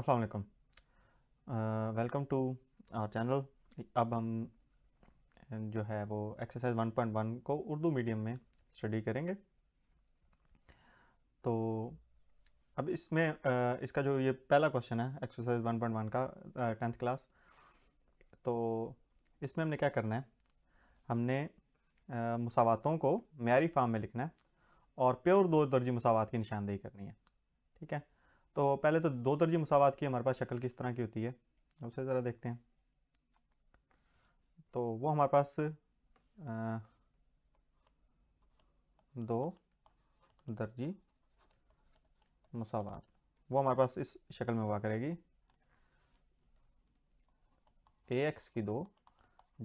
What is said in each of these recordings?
अस्सलाम welcome to our channel अब हम जो है वो एक्सरसाइज 1.1 को उर्दू मीडियम में स्टडी करेंगे तो अब इसमें इसका जो ये पहला क्वेश्चन है एक्सरसाइज 1.1 का टेंथ क्लास तो इसमें हमने क्या करना है हमने मसावतों को मैारी फार्म में लिखना है और प्योर दो दर्जी मसावत की निशानदेही करनी है ठीक है तो पहले तो दो दर्जी मसावत की हमारे पास शक्ल किस तरह की होती है उसे ज़रा देखते हैं तो वो हमारे पास आ, दो दर्जी मसावत वो हमारे पास इस शक्ल में हुआ करेगी ए एक्स की दो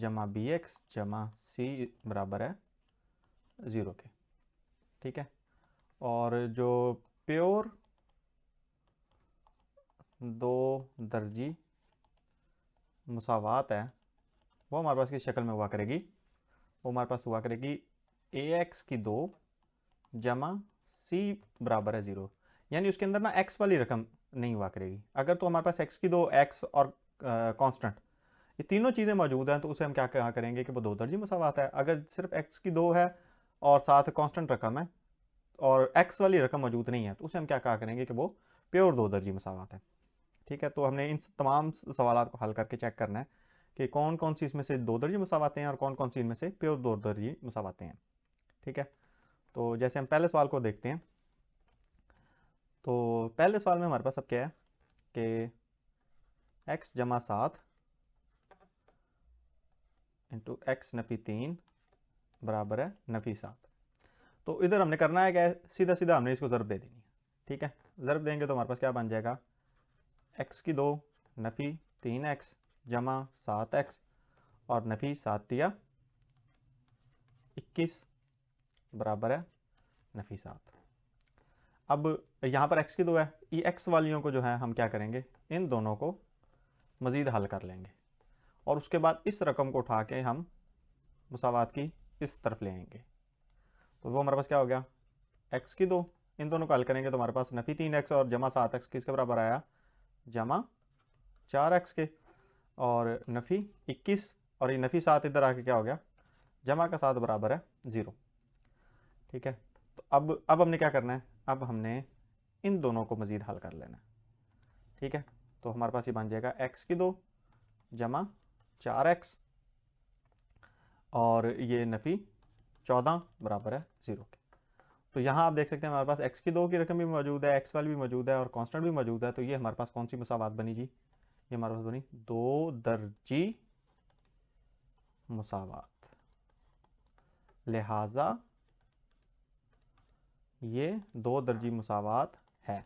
जमा बी एक्स जमा सी बराबर है ज़ीरो के ठीक है और जो प्योर दो दर्जी मुसावात है वो हमारे पास किस शक्ल में हुआ करेगी वो हमारे पास हुआ करेगी ए एक्स की दो जमा सी बराबर है ज़ीरो यानी उसके अंदर ना एक्स वाली रकम नहीं हुआ करेगी अगर तो हमारे पास एक्स की दो एक्स और कांस्टेंट ये तीनों चीज़ें मौजूद हैं तो उसे हम क्या कहा करेंगे कि वो दो दर्जी मुसावात है अगर सिर्फ एक्स की दो है और साथ कॉन्स्टेंट रकम है और एक्स वाली रकम मौजूद नहीं है तो उसे हम क्या कहा करेंगे कि वो प्योर दो दर्जी मसावात है ठीक है तो हमने इन तमाम सवाल को हल करके चेक करना है कि कौन कौन सी इसमें से दो दर्जी मुसावाते हैं और कौन कौन सी इनमें से प्योर दो दर्जी मुसावाते हैं ठीक है तो जैसे हम पहले सवाल को देखते हैं तो पहले सवाल में हमारे पास अब क्या है कि एक्स जमा सात इंटू एक्स नफी तीन बराबर है नफी सात तो इधर हमने करना है क्या सीधा सीधा हमने इसको ज़रब दे देनी है ठीक है ज़रब देंगे तो हमारे पास क्या बन जाएगा एक्स की दो नफ़ी तीन एक्स जमा सात एक्स और नफ़ी सात दिया इक्कीस बराबर है नफ़ी सात अब यहाँ पर एक्स की दो है ई एक्स वालियों को जो है हम क्या करेंगे इन दोनों को मज़ीद हल कर लेंगे और उसके बाद इस रकम को उठा के हम मसावत की इस तरफ ले आएंगे तो वो हमारे पास क्या हो गया एक्स की दो इन दोनों को हल करेंगे तो हमारे पास नफ़ी तीन एक्स और जमा सात एक्स किसके बराबर आया जमा चार एक्स के और नफ़ी इक्कीस और ये नफ़ी सात इधर आके क्या हो गया जमा का साथ बराबर है ज़ीरो ठीक है तो अब अब हमने क्या करना है अब हमने इन दोनों को मज़ीद हल कर लेना है ठीक है तो हमारे पास ये बन जाएगा एक्स की दो जमा चार एक्स और ये नफ़ी चौदह बराबर है ज़ीरो के तो यहाँ आप देख सकते हैं हमारे पास एक्स की दो की रकम भी मौजूद है एक्स वाली भी मौजूद है और कॉन्स्टेंट भी मौजूद है तो ये हमारे पास कौन सी मुसावत बनी जी ये हमारे पास बनी दो दर्जी मुसावत लिहाजा ये दो दर्जी मुसावत है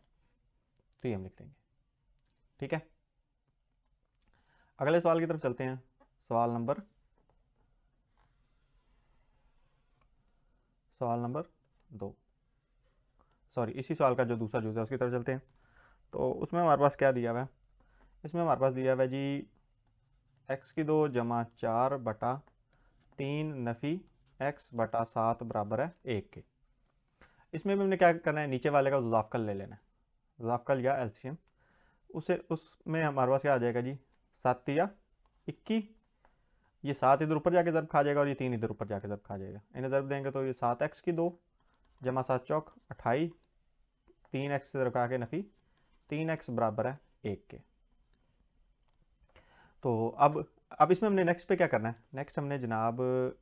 तो ये हम लिख देंगे ठीक है अगले सवाल की तरफ चलते हैं सवाल नंबर सवाल नंबर दो सॉरी इसी सवाल का जो दूसरा जूस है उसकी तरफ चलते हैं तो उसमें हमारे पास क्या दिया हुआ है इसमें हमारे पास दिया हुआ है जी एक्स की दो जमा चार बटा तीन नफ़ी एक्स बटा सात बराबर है एक के इसमें भी हमने क्या करना है नीचे वाले का जुजाफकल ले लेना है जुजाफकल या एल्शियम उसे उसमें हमारे पास क्या आ जाएगा जी सात या इक्की ये सात इधर ऊपर जाके ज़रब खा जाएगा और ये तीन इधर ऊपर जाके ज़रब खा जाएगा इन्हें ज़रब देंगे तो ये सात एक्स की दो जमा सात चौक अट्ठाई तीन एक्स से रखा के नफ़ी तीन एक्स बराबर है एक के तो अब अब इसमें हमने नेक्स्ट पे क्या करना है नेक्स्ट हमने जनाब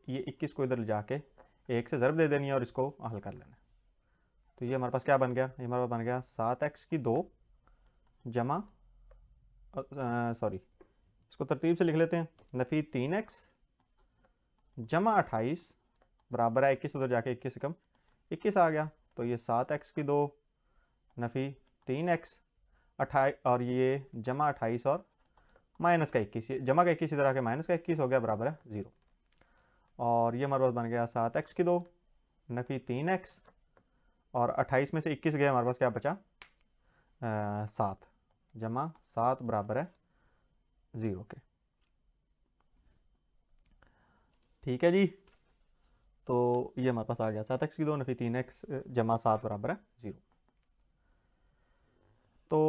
ये 21 को इधर ले जाके एक से ज़रब दे देनी है और इसको हल कर लेना है तो ये हमारे पास क्या बन गया ये हमारे पास बन गया सात एक्स की दो जमा सॉरी इसको तरतीब से लिख लेते हैं नफ़ी तीन एक्स जमा अट्ठाईस बराबर है इक्कीस उधर जाके इक्कीस से कम इक्कीस आ गया तो ये सात एक्स की दो नफ़ी तीन एक्स अठाई और ये जमा अट्ठाईस और माइनस का इक्कीस जमा का इक्कीस इधर आके माइनस का इक्कीस हो गया बराबर है ज़ीरो और ये हमारे पास बन गया सात एक्स की दो नफ़ी तीन एक्स और अट्ठाईस में से इक्कीस गया हमारे पास क्या बचा सात जमा सात बराबर है ज़ीरो के ठीक है जी तो ये हमारे पास आ गया सात एक्स की दो नफ़ी तीन एक्स जमा सात बराबर है ज़ीरो तो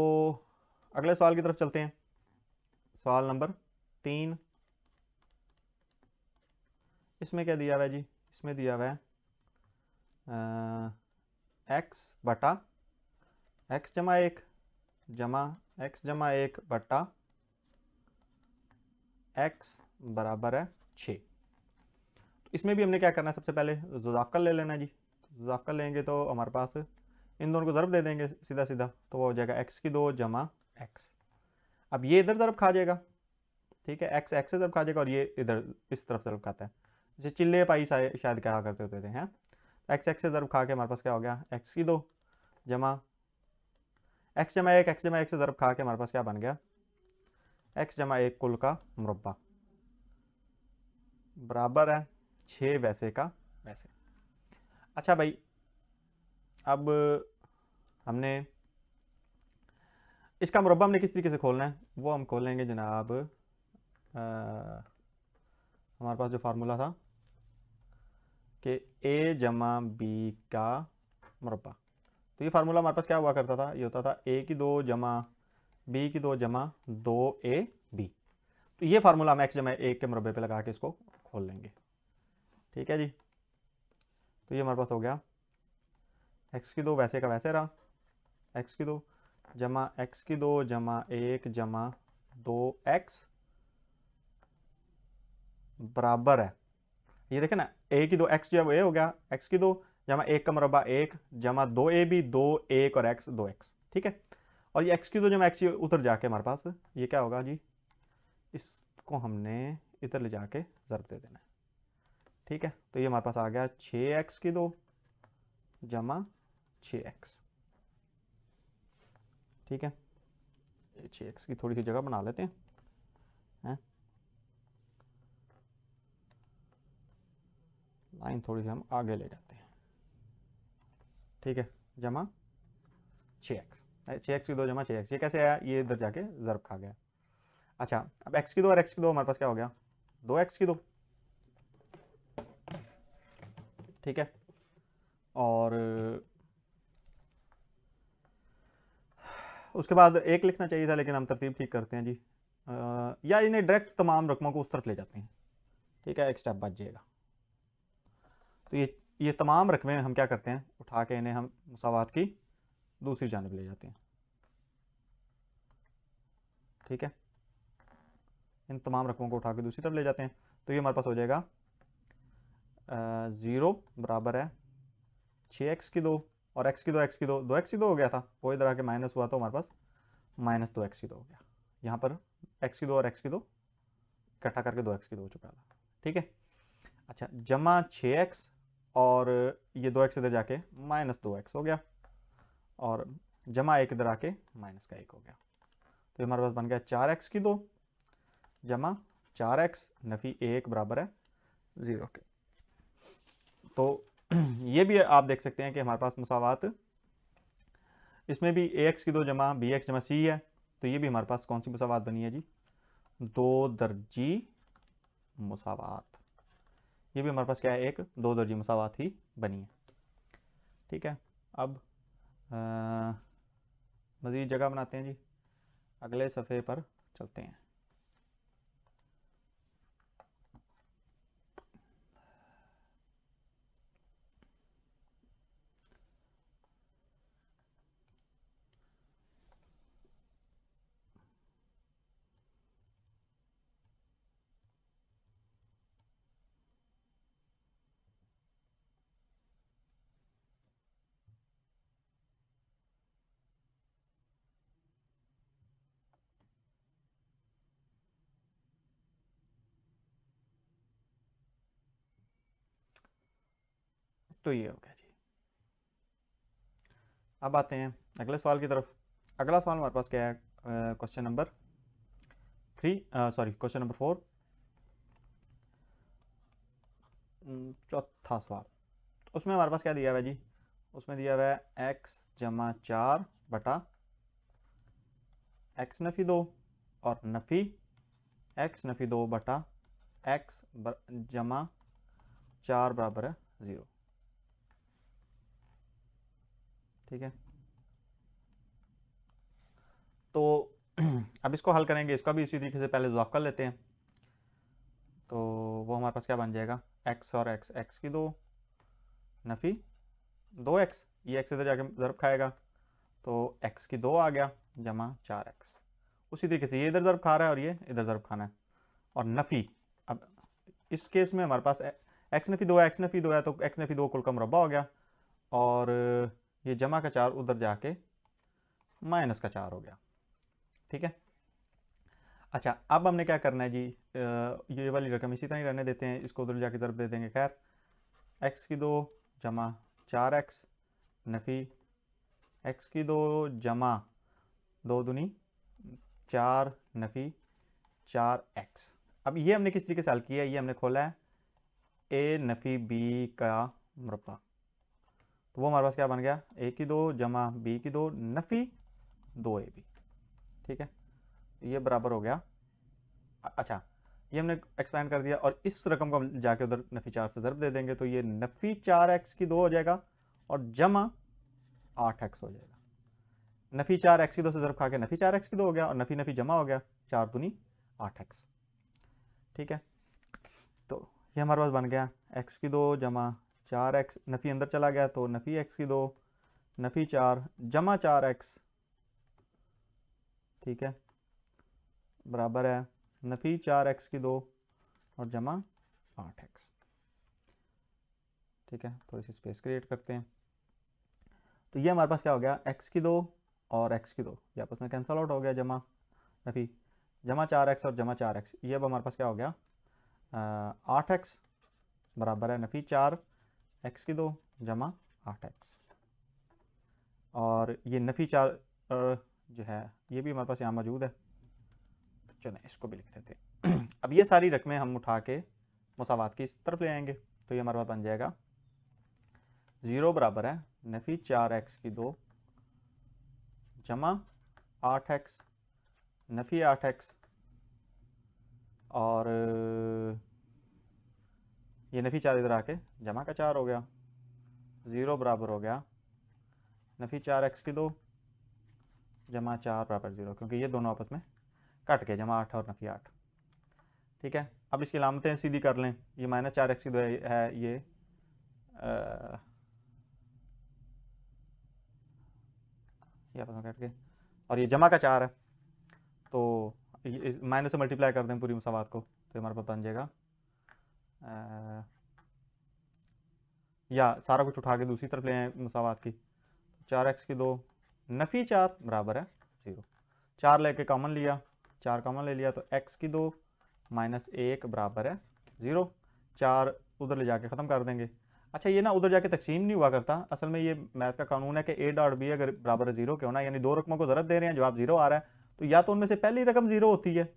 अगले सवाल की तरफ चलते हैं सवाल नंबर तीन इसमें क्या दिया हुआ है जी इसमें दिया हुआ है एक्स बटा एक्स जमा एक जमा एक्स जमा एक बटा एक्स बराबर है छः इसमें भी हमने क्या करना है सबसे पहले जुजाफकल ले लेना जी जुजाफकल लेंगे तो हमारे पास इन दोनों को ज़रब दे देंगे सीधा सीधा तो वो हो जाएगा एक्स की दो जमा एक्स अब ये इधर ज़रब खा जाएगा ठीक है एक्स एक्स से ज़रब खा जाएगा और ये इधर इस तरफ ज़रब खाता है जैसे चिल्ले पाई शायद क्या करते होते थे हैं एक्स एक्स से ज़रब खा के हमारे पास क्या हो गया एक्स की दो जमा एक्स जमा एक एक्स जमा एक से ज़रब खा के हमारे पास क्या बन गया एक्स जमा एक कुल का मुरबा बराबर है छः वैसे का वैसे अच्छा भाई अब हमने इसका मुरबा हमने किस तरीके से खोलना है वो हम खोलेंगे जनाब हमारे पास जो फार्मूला था कि ए जमा बी का मुरबा तो ये फार्मूला हमारे पास क्या हुआ करता था ये होता था ए की दो जमा बी की दो जमा दो ए बी तो ये फार्मूला हम एक्स जमा एक के मुरबे पे लगा के इसको खोल लेंगे ठीक है जी तो ये हमारे पास हो गया एक्स की दो वैसे का वैसे रहा एक्स की दो जमा एक्स की दो जमा एक जमा दो एक्स बराबर है ये देखे ना ए की दो एक्स जो है वो ए हो गया एक्स की दो जमा एक का मरबा एक जमा दो ए भी दो एक और एक्स दो एक्स ठीक है और ये एक्स की दो जमा एक्स उधर जाके हमारे पास ये क्या होगा जी इसको हमने इधर ले जाके ज़रब दे देना है ठीक है तो ये हमारे पास आ गया छ एक्स की दो जमा छ एक्स ठीक है छ एक्स की थोड़ी सी जगह बना लेते हैं है? लाइन थोड़ी सी हम आगे ले जाते हैं ठीक है जमा छ एक्स छ एक्स की दो जमा छ एक्स ये कैसे आया ये इधर जाके ज़रब खा गया अच्छा अब एक्स की दो और एक्स की दो हमारे पास क्या हो गया दो एक्स की दो ठीक है और उसके बाद एक लिखना चाहिए था लेकिन हम तरतीब ठीक करते हैं जी आ, या इन्हें डायरेक्ट तमाम रकमों को उस तरफ ले जाते हैं ठीक है एक स्टेप बच जाएगा तो ये ये तमाम रकमें हम क्या करते हैं उठा के इन्हें हम मसावत की दूसरी जानब ले जाते हैं ठीक है इन तमाम रकमों को उठा के दूसरी तरफ ले जाते हैं तो ये हमारे पास हो जाएगा ज़ीरो बराबर है छः एक्स की दो और एक्स की दो एक्स की दो दो एक्स की दो हो गया था वो इधर आके माइनस हुआ तो हमारे पास माइनस दो एक्स की दो हो गया यहाँ पर एक्स की दो और एक्स की दो इकट्ठा करके दो एक्स की दो हो चुका था ठीक है अच्छा जमा छः एक्स और ये दो एक्स इधर जाके माइनस दो एक्स हो गया और जमा एक इधर आके माइनस का एक हो गया तो हमारे पास बन गया चार एक्स की दो जमा चार एक्स नफ़ी एक बराबर है ज़ीरो के तो ये भी आप देख सकते हैं कि हमारे पास मसावत इसमें भी ए एक्स की दो जमा बी एक्स जमा सी है तो ये भी हमारे पास कौन सी मसावत बनी है जी दो दर्जी मसावत ये भी हमारे पास क्या है एक दो दर्जी मसावत ही बनी है ठीक है अब मज़ीद जगह बनाते हैं जी अगले सफ़े पर चलते हैं तो ये हो गया जी अब आते हैं अगले सवाल की तरफ अगला सवाल हमारे पास क्या है question number three sorry question number four चौथा सवाल उसमें हमारे पास क्या दिया हुआ है जी उसमें दिया हुआ है एक्स जमा चार बटा एक्स नफ़ी दो और नफ़ी एक्स नफ़ी दो बटा एक्स जमा चार बराबर है ज़ीरो ठीक है तो अब इसको हल करेंगे इसका भी इसी तरीके से पहले जवाब कर लेते हैं तो वो हमारे पास क्या बन जाएगा एक्स और x x की दो नफ़ी दो एक्स ये एक्स इधर जाके ज़रब खाएगा तो एक्स की दो आ गया जमा चार एक्स उसी तरीके से ये इधर ज़रब खा रहा है और ये इधर ज़रब खाना है और नफ़ी अब इस केस में हमारे पास एक्स नफ़ी दो है एक्स नफ़ी दो है तो एक्स नफ़ी दो कुल का मुरबा हो गया और ये जमा का चार उधर जाके माइनस का चार हो गया ठीक है अच्छा अब हमने क्या करना है जी ये वाली रकम इसी तरह ही रहने देते हैं इसको उधर जाके ज़रब दे देंगे खैर एक्स की दो जमा चार एक्स नफ़ी एक्स की दो जमा दो दुनी चार नफ़ी चार एक्स अब ये हमने किस तरीके से हल किया है ये हमने खोला है ए नफ़ी बी का मुरबा तो वो हमारे पास क्या बन गया ए की दो जमा बी की दो नफ़ी दो ए बी ठीक है तो ये बराबर हो गया अच्छा ये हमने एक्सपैंड कर दिया और इस रकम को हम जाके उधर नफ़ी चार से ज़रब दे देंगे तो ये नफ़ी चार एक्स की दो हो जाएगा और जमा आठ एक्स हो जाएगा नफ़ी चार एक्स की दो से ज़रब खा के नफ़ी चार एक्स की दो हो गया और नफ़ी नफ़ी जमा हो गया चार दुनी आठ एक्स ठीक है तो ये हमारे पास बन गया एक्स की दो जमा चार एक्स नफ़ी अंदर चला गया तो नफ़ी एक्स की दो नफ़ी चार जमा चार एक्स ठीक है बराबर है नफ़ी चार एक्स की दो और जमा आठ एक्स ठीक है थोड़ी सी स्पेस क्रिएट करते हैं तो ये हमारे पास क्या हो गया एक्स की दो और एक्स की दो ये आपस में कैंसल आउट हो गया जमा नफ़ी जमा चार एक्स और जमा चार एक्स ये अब हमारे पास क्या हो गया आठ एक्स बराबर है नफ़ी चार एक्स की दो जमा आठ एक्स और ये नफ़ी चार जो है ये भी हमारे पास यहाँ मौजूद है चलो इसको भी लिख देते हैं अब ये सारी रकमें हम उठा के मसावत की इस तरफ ले आएंगे तो ये हमारे पास बन जाएगा ज़ीरो बराबर है नफ़ी चार एक्स की दो जमा आठ एक्स नफ़ी आठ एक्स और नफ़ी चार इधर आके जमा का चार हो गया ज़ीरो बराबर हो गया नफ़ी चार एक्स की दो जमा चार बराबर ज़ीरो क्योंकि ये दोनों आपस में कट गए जमा आठ और नफ़ी आठ ठीक है अब इसकी लामतें सीधी कर लें ये माइनस चार एक्स की दो है ये ये आपस में कट गए और ये जमा का चार है तो माइनस से मल्टीप्लाई कर दें पूरी मसावत को तो हमारे पास बन जाएगा या सारा कुछ उठा के दूसरी तरफ ले आए मसावात की चार एक्स की दो नफ़ी चार बराबर है ज़ीरो चार लेके कॉमन लिया चार कॉमन ले लिया तो एक्स की दो माइनस एक बराबर है ज़ीरो चार उधर ले जाके ख़त्म कर देंगे अच्छा ये ना उधर जाके तकसीम नहीं हुआ करता असल में ये मैथ का कानून है कि ए डॉट बी अगर बराबर है ज़ीरो के होना यानी दो रकमों को ज़रूरत दे रहे हैं जवाब ज़ीरो आ रहा है तो या तो उनमें से पहली रकम ज़ीरो होती है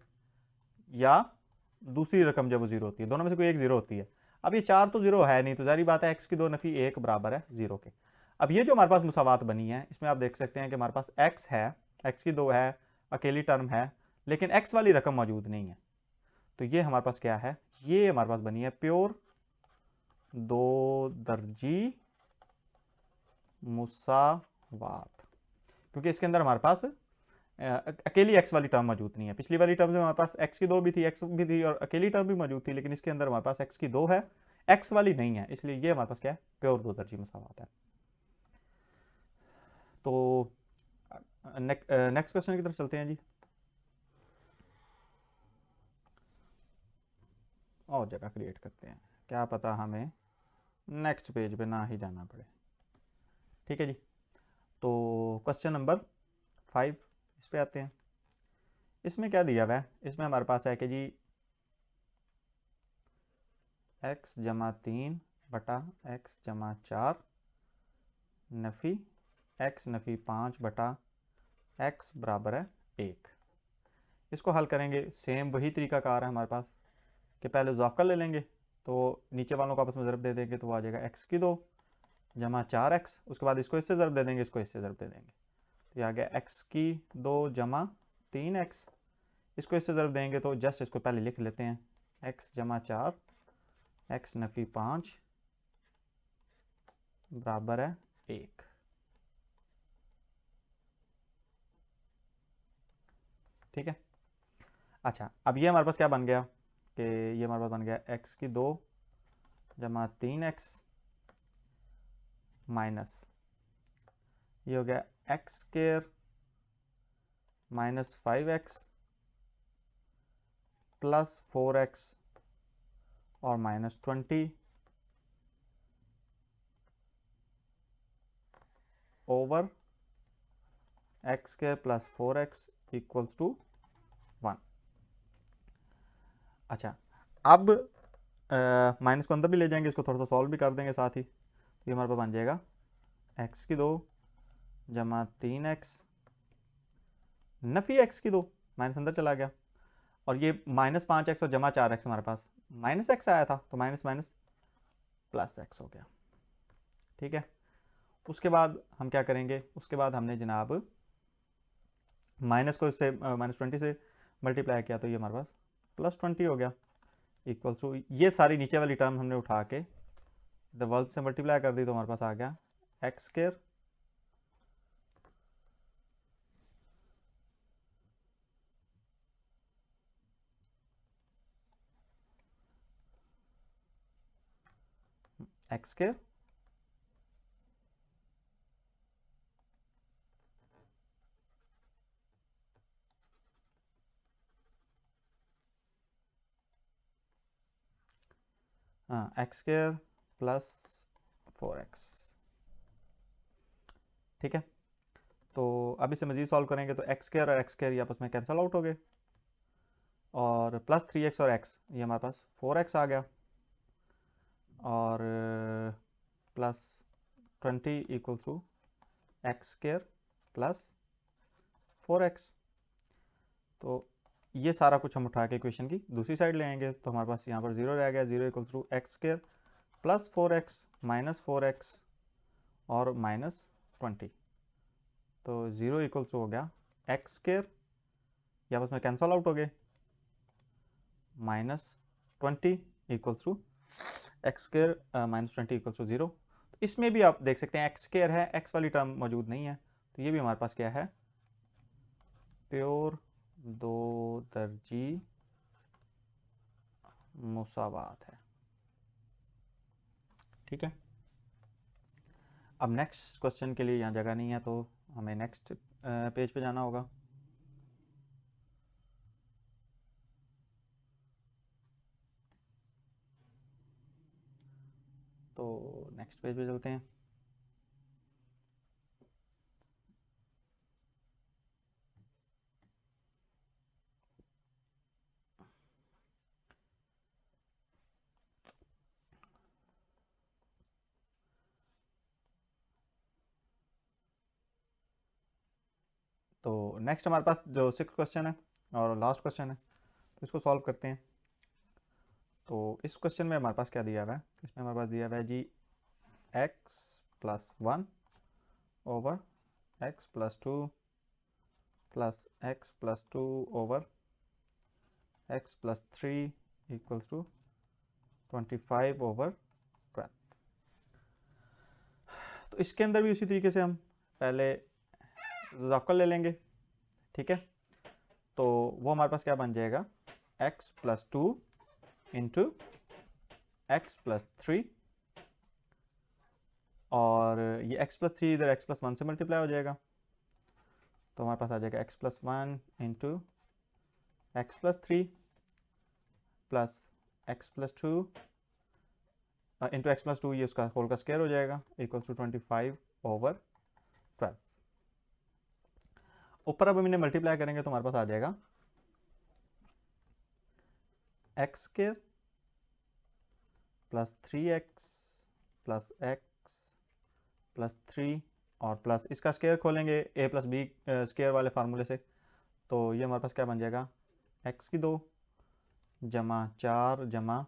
या दूसरी रकम जब जीरो होती है दोनों में से कोई एक जीरो होती है अब ये चार तो जीरो है नहीं तो जारी बात है एक्स की दो नफ़ी एक बराबर है जीरो के अब ये जो हमारे पास मुसावत बनी है इसमें आप देख सकते हैं कि हमारे पास एक्स है एक्स की दो है अकेली टर्म है लेकिन एक्स वाली रकम मौजूद नहीं है तो ये हमारे पास क्या है ये हमारे पास बनी है प्योर दो दर्जी मुसावात क्योंकि इसके अंदर हमारे पास अकेली एक्स वाली टर्म मौजूद नहीं है पिछली वाली टर्म में हमारे पास एक्स की दो भी थी एक्स भी थी और अकेली टर्म भी मौजूद थी लेकिन इसके अंदर हमारे पास एक्स की दो है एक्स वाली नहीं है इसलिए ये हमारे पास क्या है प्योर दो दर्जी मसावत है तो नेक्स्ट क्वेश्चन की तरफ चलते हैं जी और जगह क्रिएट करते हैं क्या पता हमें नेक्स्ट पेज पे ना ही जाना पड़े ठीक है जी तो क्वेश्चन नंबर फाइव इस पर आते हैं इसमें क्या दिया हुआ है इसमें हमारे पास है कि जी एक्स जमा तीन बटा एक्स जमा चार नफ़ी एक्स नफ़ी पाँच बटा एक्स बराबर है एक इसको हल करेंगे सेम वही तरीका कार है हमारे पास कि पहले इजाफा ले लेंगे तो नीचे वालों को आपस में ज़रब दे देंगे तो वो आ जाएगा एक्स की दो जमा चार एक्स उसके बाद इसको इससे ज़रब दे देंगे इसको इससे ज़रब दे देंगे तो ये आ गया एक्स की दो जमा तीन एक्स इसको इससे ज़रा देंगे तो जस्ट इसको पहले लिख लेते हैं एक्स जमा चार एक्स नफ़ी पाँच बराबर है एक ठीक है अच्छा अब ये हमारे पास क्या बन गया कि ये हमारे पास बन गया एक्स की दो जमा तीन एक्स माइनस ये हो गया x square minus five x plus four x और minus twenty over x square plus four x equals to one अच्छा अब माइनस को अंदर भी ले जाएंगे इसको थोड़ा सा सॉल्व भी कर देंगे साथ ही तो ये हमारे पास बन जाएगा एक्स की दो जमा तीन एक्स नफ़ी एक्स की दो माइनस अंदर चला गया और ये माइनस पाँच एक्स और जमा चार एक्स हमारे पास माइनस एक्स आया था तो माइनस माइनस प्लस एक्स हो गया ठीक है उसके बाद हम क्या करेंगे उसके बाद हमने जनाब माइनस को इससे माइनस ट्वेंटी से मल्टीप्लाई किया तो ये हमारे पास प्लस ट्वेंटी हो गया इक्वल टू ये सारी नीचे वाली टर्म हमने उठा के द वर्ल्ड से मल्टीप्लाई कर दी तो हमारे पास आ गया एक्स केयर x के x square plus four x ठीक है तो अब इसे मजीद सॉल्व करेंगे तो एक्स स्क्र और एक्स स्क्र ये आपस में कैंसिल आउट हो गए और प्लस थ्री एक्स और एक्स ये हमारे पास फोर एक्स आ गया और plus twenty equal to x square plus four x तो ये सारा कुछ हम उठा के इक्वेशन की दूसरी साइड ले आएंगे तो हमारे पास यहाँ पर जीरो रह गया zero equals to x square plus four x minus four x और माइनस ट्वेंटी तो ज़ीरो इक्वल्स टू हो गया एक्स स्केयर या बस में कैंसल आउट हो गए minus twenty equals to x square minus twenty equal to zero इसमें भी आप देख सकते हैं एक्स स्केयर है एक्स वाली टर्म मौजूद नहीं है तो ये भी हमारे पास क्या है प्योर दो दर्जी मुसावात है ठीक है अब नेक्स्ट क्वेश्चन के लिए यहाँ जगह नहीं है तो हमें नेक्स्ट पेज uh, पे जाना होगा तो नेक्स्ट पेज पे चलते हैं तो नेक्स्ट हमारे पास जो सिक्स क्वेश्चन है और लास्ट क्वेश्चन है तो इसको सॉल्व करते हैं तो इस क्वेश्चन में हमारे पास क्या दिया हुआ है इसमें हमारे पास दिया हुआ है जी x plus one over x plus two plus x plus two over x plus three equals to twenty five over twelve तो इसके अंदर भी उसी तरीके से हम पहले जाफकल ले लेंगे ठीक है तो वो हमारे पास क्या बन जाएगा x plus two into x plus three और ये x प्लस थ्री इधर x प्लस वन से मल्टीप्लाई हो जाएगा तो हमारे पास आ जाएगा x plus one into x plus three plus x plus two into x plus two ये उसका होल का स्केयर हो जाएगा equals to twenty five over twelve ऊपर अब इन्हें मल्टीप्लाई करेंगे तो हमारे पास आ जाएगा x square plus three x plus x plus three और प्लस इसका स्केयर खोलेंगे ए प्लस बी स्केयर वाले फार्मूले से तो ये हमारे पास क्या बन जाएगा एक्स की दो जमा चार जमा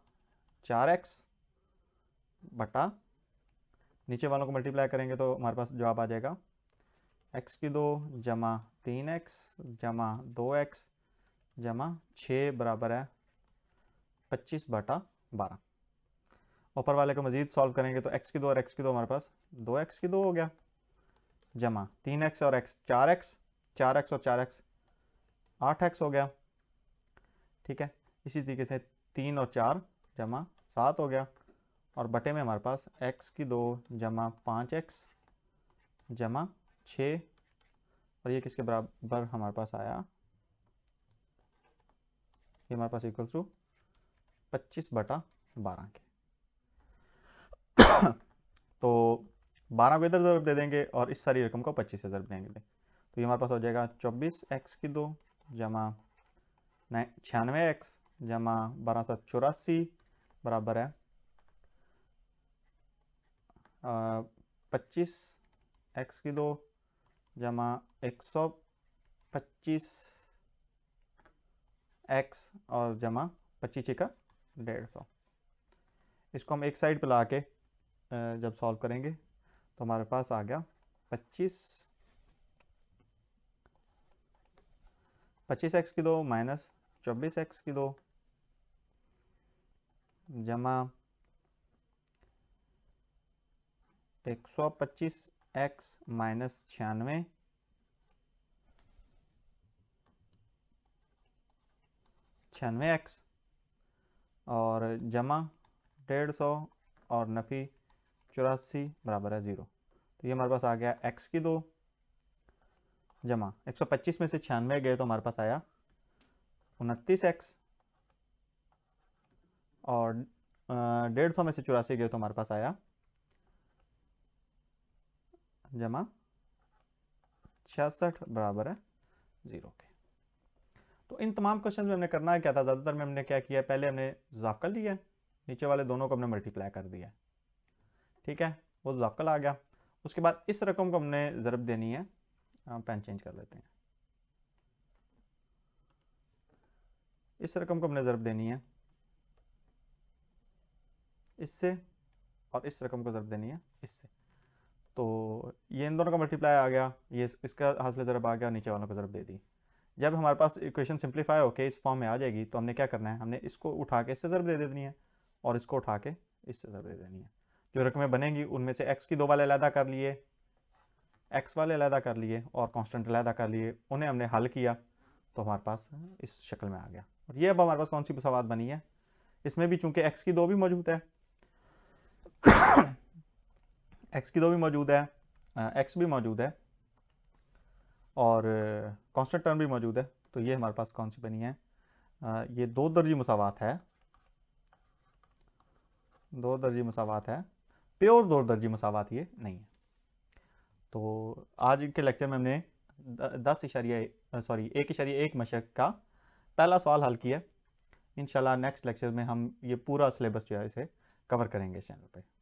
चार एक्स बटा नीचे वालों को मल्टीप्लाई करेंगे तो हमारे पास जवाब आ जाएगा एक्स की दो जमा तीन एक्स जमा दो एक्स जमा छः बराबर है पच्चीस बटा बारह ऊपर वाले को मजीद सॉल्व करेंगे तो एक्स की दो और एक्स की दो हमारे पास दो एक्स की दो हो गया जमा तीन एक्स और एक्स चार एक्स चार एक्स और चार एक्स आठ एक्स हो गया ठीक है इसी तरीके से तीन और चार जमा सात हो गया और बटे में हमारे पास एक्स की दो जमा पाँच एक्स जमा छः और ये किसके बराबर हमारे पास आया ये हमारे पास इक्वल टू पच्चीस बटा बारह के तो बारह को इधर ज़रूर दे देंगे और इस सारी रकम को पच्चीस से ज़रूर देंगे तो ये हमारे पास हो जाएगा चौबीस एक्स की दो जमा छियानवे एक्स जमा बारह सौ चौरासी बराबर है पच्चीस एक्स की दो जमा एक सौ पच्चीस एक्स और जमा पच्चीस का डेढ़ सौ इसको हम एक साइड पर ला के जब सॉल्व करेंगे तो हमारे पास आ गया पच्चीस पच्चीस एक्स की दो माइनस चौबीस एक्स की दो जमा एक सौ पच्चीस एक्स माइनस छियानवे छियानवे एक्स और जमा डेढ़ सौ और नफ़ी चौरासी बराबर है ज़ीरो तो ये हमारे पास आ गया एक्स की दो जमा 125 में से छियानवे गए तो हमारे पास आया उनतीस एक्स और डेढ़ सौ में से चौरासी गए तो हमारे पास आया जमा छियासठ बराबर है ज़ीरो के तो इन तमाम क्वेश्चन में हमने करना है क्या था ज़्यादातर में हमने क्या किया पहले हमने जाफकल लिया नीचे वाले दोनों को हमने मल्टीप्लाई कर दिया ठीक है वो जाफकल आ गया उसके बाद इस रकम को हमने ज़रब देनी है हम पेन चेंज कर लेते हैं इस रकम को हमने ज़रब देनी है इससे और इस रकम को ज़रब देनी है इससे तो ये इन दोनों का मल्टीप्लाई आ गया ये इसका हासिल ज़रब आ गया नीचे वालों को ज़रब दे दी जब हमारे पास इक्वेशन सिंप्लीफाई होकर इस फॉर्म में आ जाएगी तो हमने क्या करना है हमने इसको उठा के इससे ज़रूर दे देनी है और इसको उठा के इससे जरूर दे देनी है जो रकमें बनेंगी उनमें से एक्स की दो वाले अलहदा कर लिए एक्स वाले अलहदा कर लिए और कॉन्स्टेंट अलहदा कर लिए उन्हें हमने हल किया तो हमारे पास इस शक्ल में आ गया और ये अब हमारे पास कौन सी मसावत बनी है इसमें भी चूंकि एक्स की दो भी मौजूद है एक्स की दो भी मौजूद है एक्स भी मौजूद है और कांस्टेंट टर्म भी मौजूद है तो ये हमारे पास कौन सी बनी है ये दो दर्जी मसावत है दो दर्जी मसावत है प्योर दो दर्जी मसावत ये नहीं है तो आज के लेक्चर में हमने दस इशारिया सॉरी एक इशारिया एक मशक का पहला सवाल हल किया इन नेक्स्ट लेक्चर में हम ये पूरा सिलेबस जो है इसे कवर करेंगे इस चैनल पर